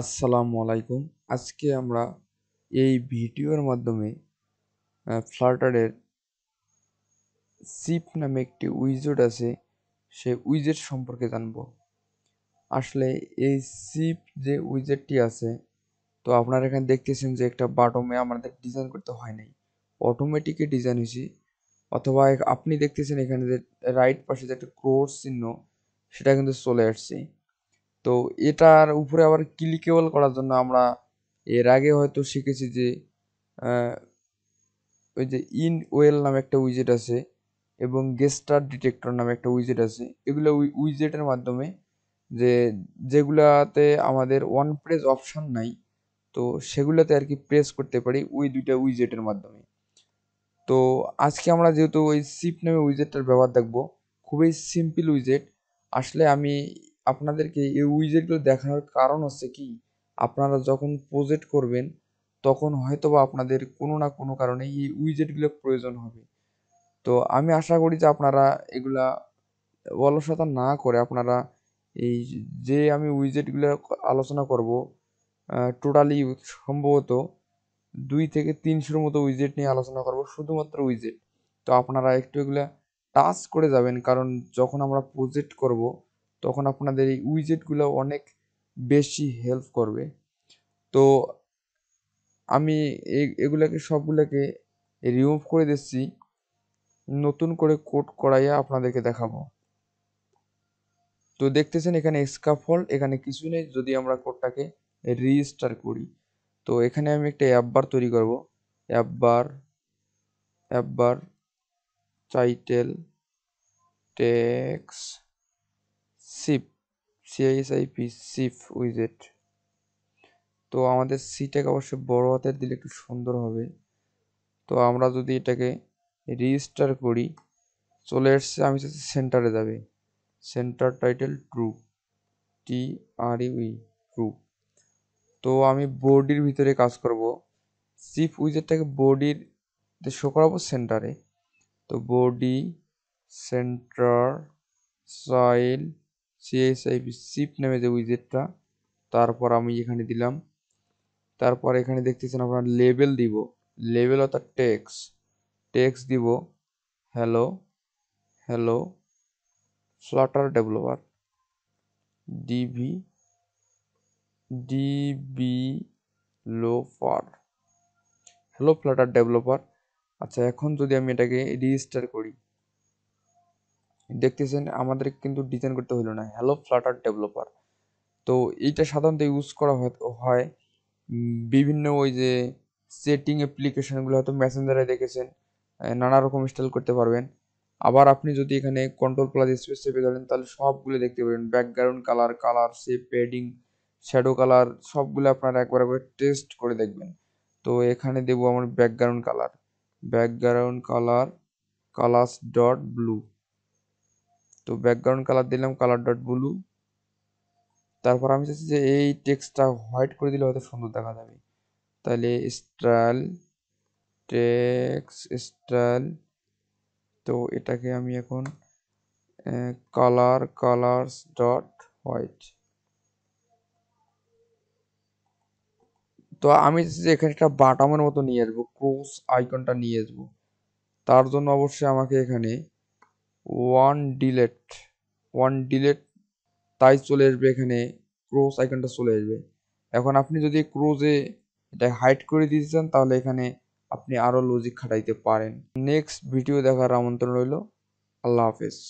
আসসালামু আলাইকুম আজকে আমরা এই ভিডিওর মাধ্যমে ফ্লাটারের সিপ নামে একটি উইজেট আছে সে উইজেট সম্পর্কে জানব আসলে এই সিপ যে উইজেটটি আছে তো আপনারা এখানে দেখতেছেন যে একটা বাটমে আমাদের ডিজাইন করতে হয় নাই অটোমেটিকই ডিজাইন হয়েছি অথবা আপনি দেখতেছেন এখানে যে রাইট পাশে যে একটা ক্রোর চিহ্ন সেটা কিন্তু চলে আসছে তো এটার উপরে আবার ক্লিকেবল করার জন্য আমরা এর আগে হয়তো শিখেছি যে ওই যে ইন ওয়েল নামে একটা উইজেট আছে এবং গেস্টার ডিটেক্টর নামে একটা উইজেট আছে এগুলো উইজেটের মাধ্যমে যে যেগুলাতে আমাদের ওয়ান প্রেস অপশান নাই তো সেগুলোতে আর কি প্রেস করতে পারি ওই দুইটা উইজেটের মাধ্যমে তো আজকে আমরা যেহেতু ওই সিপ নামে উইজেটটার ব্যবহার দেখবো খুবই সিম্পল উইজেট আসলে আমি আপনাদেরকে এই উইজেটগুলো দেখানোর কারণ হচ্ছে কি আপনারা যখন প্রজেক্ট করবেন তখন হয়তোবা আপনাদের কোনো না কোনো কারণে এই উইজেটগুলো প্রয়োজন হবে তো আমি আশা করি যে আপনারা এগুলা অলসতা না করে আপনারা এই যে আমি উইজেটগুলো আলোচনা করব টোটালি সম্ভবত দুই থেকে তিনশোর মতো উইজেট নিয়ে আলোচনা করব শুধুমাত্র উইজেট তো আপনারা একটু এগুলা টাচ করে যাবেন কারণ যখন আমরা প্রজেক্ট করব তখন আপনাদের এই উইজেটগুলো অনেক বেশি হেল্প করবে তো আমি এগুলাকে সবগুলোকে রিমুভ করে দিচ্ছি নতুন করে কোট করাইয়া আপনাদেরকে দেখাবো তো দেখতেছেন এখানে স্কাফল এখানে কিছু নেই যদি আমরা কোডটাকে রেজিস্টার করি তো এখানে আমি একটা অ্যাপবার তৈরি করব app bar app bar title text সিপ সিআইএসআইপি সিফ উইজেট তো আমাদের সিটাকে অবশ্যই বড় হাতের দিলে একটু সুন্দর হবে তো আমরা যদি এটাকে রেজিস্টার করি চলে এসছে আমি চাচ্ছি সেন্টারে যাবে centre title true T R U E true তো আমি বডির ভিতরে কাজ করব সিফ উইজেটটাকে বডির শো করাবো সেন্টারে তো বডি সেন্টার সাইল পি সিপ নামে যে উইজেটটা তারপর আমি এখানে দিলাম তারপর এখানে দেখতেছেন আপনার লেবেল দিব লেবেল অর্থাৎ টেক্স টেক্স দিব হ্যালো হ্যালো ফ্লাটার ডেভেলপার ডিভি ডিবি লোফার হ্যালো ফ্লাটার ডেভেলপার আচ্ছা এখন যদি আমি এটাকে রেজিস্টার করি দেখতেছেন আমাদের কিন্তু ডিজাইন করতে হলো না হ্যালো ফ্লাটার ডেভেলপার তো এইটা সাধারণত ইউজ করা হয় বিভিন্ন ওই যে সেটিং অ্যাপ্লিকেশানগুলো হয়তো মেসেঞ্জারে দেখেছেন নানা রকম ইনস্টল করতে পারবেন আবার আপনি যদি এখানে কন্ট্রোল প্লাস স্পেস চেপে ধরেন তাহলে সবগুলো দেখতে পারবেন background colour colour shape padding shadow colour সবগুলো আপনারা একবার একবার টেস্ট করে দেখবেন তো এখানে দেব আমার background colour background colour colours dot blue তো ব্যাকগ্রাউন্ড কালার দিলাম কালার ডট ব্লু তারপর আমি চাচ্ছি যে এই টেক্সটটা হোয়াইট করে দিলে হয়তো সুন্দর দেখা যাবে তাহলে স্টাইল টেক্স স্টাইল তো এটাকে আমি এখন কালার কালার্স ডট হোয়াইট তো আমি যে এখানে একটা বাটামের মতো নিয়ে আসবো ক্রস আইকনটা নিয়ে আসবো তার জন্য অবশ্যই আমাকে এখানে ওয়ান ডিলেট ওয়ান ডিলেট তাই চলে আসবে এখানে ক্রোজ আইকনটা চলে আসবে এখন আপনি যদি ক্রোজে এটা হাইড করে দিতে চান তাহলে এখানে আপনি আরও লজিক খাটাইতে পারেন নেক্সট ভিডিও দেখার আমন্ত্রণ রইল আল্লাহ হাফেজ